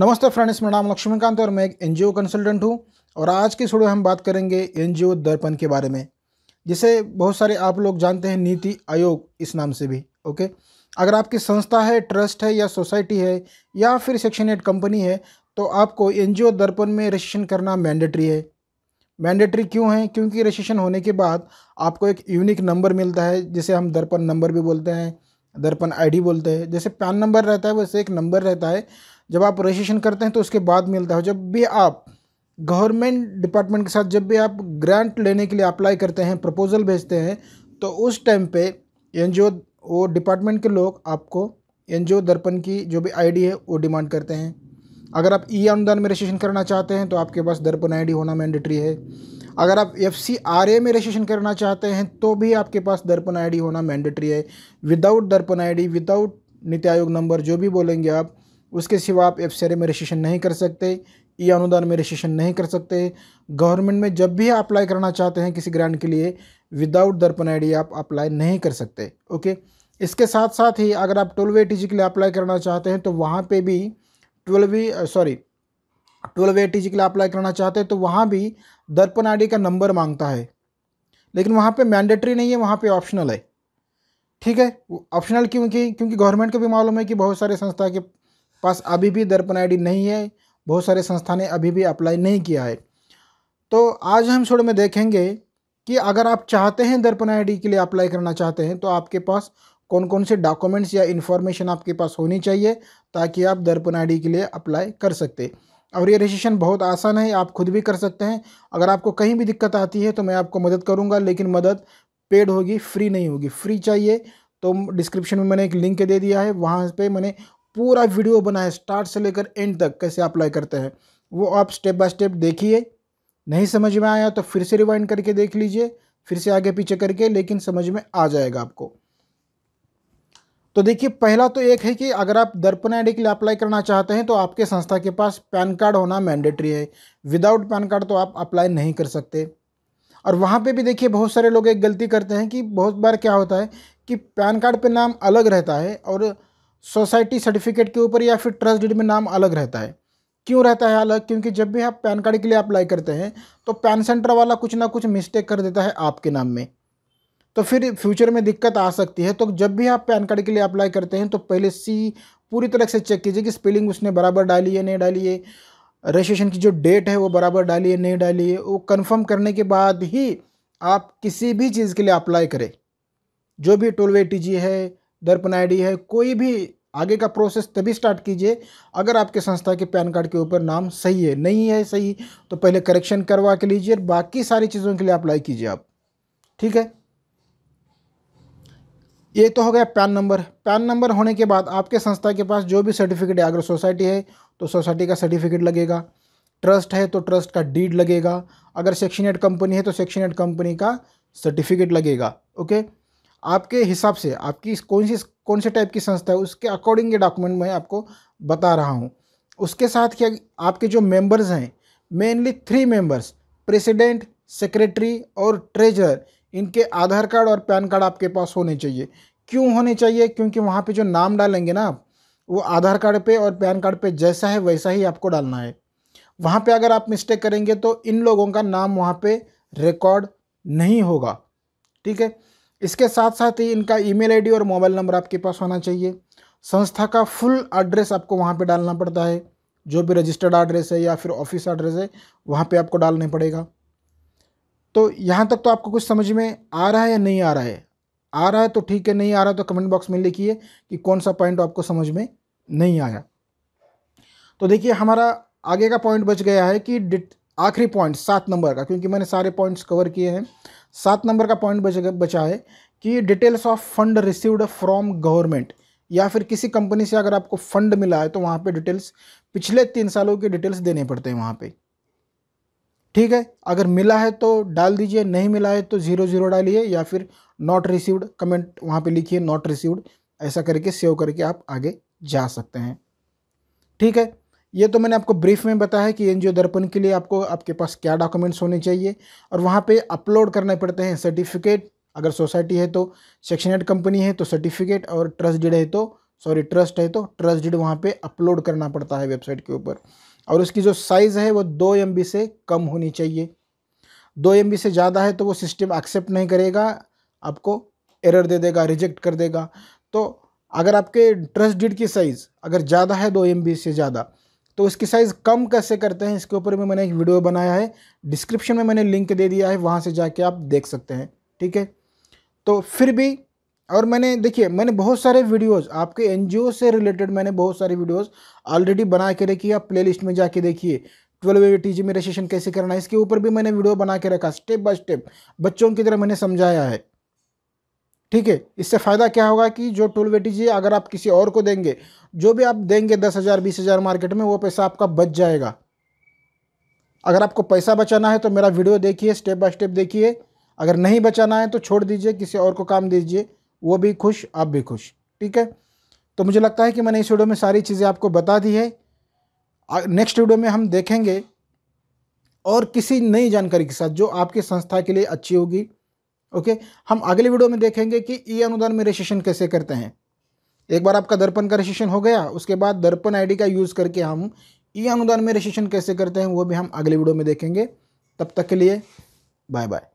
नमस्ते फ्रेंड्स मेरा नाम लक्ष्मीकांत और मैं एक एनजीओ कंसल्टेंट हूँ और आज की शुरू हम बात करेंगे एनजीओ दर्पण के बारे में जिसे बहुत सारे आप लोग जानते हैं नीति आयोग इस नाम से भी ओके अगर आपकी संस्था है ट्रस्ट है या सोसाइटी है या फिर सेक्शन एट कंपनी है तो आपको एन दर्पण में रजिस्ट्रेशन करना मैंडेटरी है मैंडेटरी क्यों है क्योंकि रजिस्ट्रेशन होने के बाद आपको एक यूनिक नंबर मिलता है जिसे हम दर्पण नंबर भी बोलते हैं दर्पण आईडी बोलते हैं जैसे पैन नंबर रहता है वैसे एक नंबर रहता है जब आप रजिस्ट्रेशन करते हैं तो उसके बाद मिलता है जब भी आप गवर्नमेंट डिपार्टमेंट के साथ जब भी आप ग्रांट लेने के लिए अप्लाई करते हैं प्रपोज़ल भेजते हैं तो उस टाइम पे एन वो डिपार्टमेंट के लोग आपको एन दर्पण की जो भी आईडी है वो डिमांड करते हैं अगर आप ई अनुदान में रजिस्ट्रेशन करना चाहते हैं तो आपके पास दर्पण आईडी होना मैंडेटरी है अगर आप एफ में रजिस्ट्रेशन करना चाहते हैं तो भी आपके पास दर्पण आईडी होना मैंडेटरी है विदाउट दर्पण आईडी विदाउट नीति आयोग नंबर जो भी बोलेंगे आप उसके सिवा आप एफ में रजिस्ट्रेशन नहीं कर सकते ई अनुदान में रजिस्ट्रेशन नहीं कर सकते गवर्नमेंट में जब भी अप्लाई करना चाहते हैं किसी ग्रांट के लिए विदाउट दर्पण आईडी आप अप्लाई नहीं कर सकते ओके इसके साथ साथ ही अगर आप ट्वेल्व ए टी के लिए अप्लाई करना चाहते हैं तो वहाँ पर भी twelve sorry twelve A T के लिए अप्लाई करना चाहते हैं तो वहाँ भी दर्पण आई का नंबर मांगता है लेकिन वहाँ पे मैंडेटरी नहीं है वहाँ पे ऑप्शनल है ठीक है ऑप्शनल क्योंकि क्योंकि गवर्नमेंट को भी मालूम है कि बहुत सारे संस्था के पास अभी भी दर्पण आईडी नहीं है बहुत सारे संस्था ने अभी भी अप्लाई नहीं किया है तो आज हम छोड़ में देखेंगे कि अगर आप चाहते हैं दर्पण आईडी के लिए अप्लाई करना चाहते हैं तो आपके पास कौन कौन से डॉक्यूमेंट्स या इन्फॉर्मेशन आपके पास होनी चाहिए ताकि आप दर्पण आईडी के लिए अप्लाई कर सकते और ये रजिस्ट्रेशन बहुत आसान है आप खुद भी कर सकते हैं अगर आपको कहीं भी दिक्कत आती है तो मैं आपको मदद करूँगा लेकिन मदद पेड होगी फ्री नहीं होगी फ्री चाहिए तो डिस्क्रिप्शन में मैंने एक लिंक दे दिया है वहाँ पे मैंने पूरा वीडियो बना है स्टार्ट से लेकर एंड तक कैसे अप्लाई करते हैं वो आप स्टेप बाय स्टेप देखिए नहीं समझ में आया तो फिर से रिवाइंड करके देख लीजिए फिर से आगे पीछे करके लेकिन समझ में आ जाएगा आपको तो देखिए पहला तो एक है कि अगर आप दर्पण आईडी के लिए अप्लाई करना चाहते हैं तो आपके संस्था के पास पैन कार्ड होना मैंडेटरी है विदाउट पैन कार्ड तो आप अप्लाई नहीं कर सकते और वहाँ पे भी देखिए बहुत सारे लोग एक गलती करते हैं कि बहुत बार क्या होता है कि पैन कार्ड पे नाम अलग रहता है और सोसाइटी सर्टिफिकेट के ऊपर या फिर ट्रस्ट डीड में नाम अलग रहता है क्यों रहता है अलग क्योंकि जब भी आप पैन कार्ड के लिए अप्लाई करते हैं तो पैन सेंटर वाला कुछ ना कुछ मिस्टेक कर देता है आपके नाम में तो फिर फ्यूचर में दिक्कत आ सकती है तो जब भी आप पैन कार्ड के लिए अप्लाई करते हैं तो पहले सी पूरी तरह से चेक कीजिए कि स्पेलिंग उसने बराबर डाली है नहीं डाली है रजिस्ट्रेशन की जो डेट है वो बराबर डाली है नहीं डाली है वो कन्फर्म करने के बाद ही आप किसी भी चीज़ के लिए अप्लाई करें जो भी टोलवे टी है दर्पण आईडी है कोई भी आगे का प्रोसेस तभी स्टार्ट कीजिए अगर आपके संस्था के पैन कार्ड के ऊपर नाम सही है नहीं है सही तो पहले करेक्शन करवा के लीजिए बाकी सारी चीज़ों के लिए अप्लाई कीजिए आप ठीक है ये तो हो गया पैन नंबर पैन नंबर होने के बाद आपके संस्था के पास जो भी सर्टिफिकेट है अगर सोसाइटी है तो सोसाइटी का सर्टिफिकेट लगेगा ट्रस्ट है तो ट्रस्ट का डीड लगेगा अगर सेक्शन एड कंपनी है तो सेक्शन एड कंपनी का सर्टिफिकेट लगेगा ओके आपके हिसाब से आपकी कौन सी कौन से टाइप की संस्था है उसके अकॉर्डिंग ये डॉक्यूमेंट मैं आपको बता रहा हूँ उसके साथ क्या आपके जो मेंबर्स हैं mainly three members president secretary और ट्रेजर इनके आधार कार्ड और पैन कार्ड आपके पास होने चाहिए क्यों होने चाहिए क्योंकि वहाँ पे जो नाम डालेंगे ना आप वो आधार कार्ड पे और पैन कार्ड पे जैसा है वैसा ही आपको डालना है वहाँ पे अगर आप मिस्टेक करेंगे तो इन लोगों का नाम वहाँ पे रिकॉर्ड नहीं होगा ठीक है इसके साथ साथ ही इनका ईमेल आईडी और मोबाइल नंबर आपके पास होना चाहिए संस्था का फुल एड्रेस आपको वहाँ पे डालना पड़ता है जो भी रजिस्टर्ड एड्रेस है या फिर ऑफिस एड्रेस है वहाँ पे आपको डालने पड़ेगा तो यहाँ तक तो आपको कुछ समझ में आ रहा है या नहीं आ रहा है आ रहा है तो ठीक है नहीं आ रहा है तो कमेंट बॉक्स में लिखिए कि कौन सा पॉइंट आपको समझ में नहीं आया तो देखिए हमारा आगे का पॉइंट बच गया है कि आखिरी पॉइंट सात नंबर का क्योंकि मैंने सारे पॉइंट्स कवर किए हैं सात नंबर का पॉइंट बचा है कि details of fund received from government या फिर किसी कंपनी से अगर आपको फंड मिला है तो वहाँ पे डिटेल्स पिछले तीन सालों की डिटेल्स देने पड़ते हैं वहाँ पे ठीक है अगर मिला है तो डाल दीजिए नहीं मिला है तो ज़ीरो ज़ीरो डालिए या फिर नॉट रिसीव्ड कमेंट वहाँ पे लिखिए नॉट रिसीव्ड ऐसा करके सेव करके आप आगे जा सकते हैं ठीक है ये तो मैंने आपको ब्रीफ में बताया कि एनजीओ दर्पण के लिए आपको आपके पास क्या डॉक्यूमेंट्स होने चाहिए और वहाँ पे अपलोड करने पड़ते हैं सर्टिफिकेट अगर सोसाइटी है तो सेक्शन एड कंपनी है तो सर्टिफिकेट और ट्रस्ट है तो सॉरी ट्रस्ट है तो ट्रस्ट वहाँ पे अपलोड करना पड़ता है वेबसाइट के ऊपर और उसकी जो साइज़ है वो दो एम से कम होनी चाहिए दो एम से ज़्यादा है तो वो सिस्टम एक्सेप्ट नहीं करेगा आपको एरर दे देगा रिजेक्ट कर देगा तो अगर आपके ट्रस्ट डीड की साइज़ अगर ज़्यादा है दो एम से ज़्यादा तो इसकी साइज़ कम कैसे करते हैं इसके ऊपर भी मैंने एक वीडियो बनाया है डिस्क्रिप्शन में मैंने लिंक दे दिया है वहाँ से जाके आप देख सकते हैं ठीक है तो फिर भी और मैंने देखिए मैंने बहुत सारे वीडियोस आपके एन से रिलेटेड मैंने बहुत सारे वीडियोस ऑलरेडी बना के रखी आप लिस्ट में जाके देखिए ट्वेल्व ए टी में रजिस्ट्रेशन कैसे करना है इसके ऊपर भी मैंने वीडियो बना के रखा स्टेप बाय स्टेप बच्चों की तरह मैंने समझाया है ठीक है इससे फ़ायदा क्या होगा कि जो टोल वेटेज है अगर आप किसी और को देंगे जो भी आप देंगे दस हज़ार बीस हज़ार मार्केट में वो पैसा आपका बच जाएगा अगर आपको पैसा बचाना है तो मेरा वीडियो देखिए स्टेप बाय स्टेप देखिए अगर नहीं बचाना है तो छोड़ दीजिए किसी और को काम दीजिए वो भी खुश आप भी खुश ठीक है तो मुझे लगता है कि मैंने इस वीडियो में सारी चीज़ें आपको बता दी है नेक्स्ट वीडियो में हम देखेंगे और किसी नई जानकारी के साथ जो आपकी संस्था के लिए अच्छी होगी ओके हम अगले वीडियो में देखेंगे कि ई e अनुदान में रजिस्ट्रेशन कैसे करते हैं एक बार आपका दर्पण का रजिस्ट्रेशन हो गया उसके बाद दर्पण आईडी का यूज़ करके हम ई e अनुदान में रजिस्ट्रेशन कैसे करते हैं वो भी हम अगले वीडियो में देखेंगे तब तक के लिए बाय बाय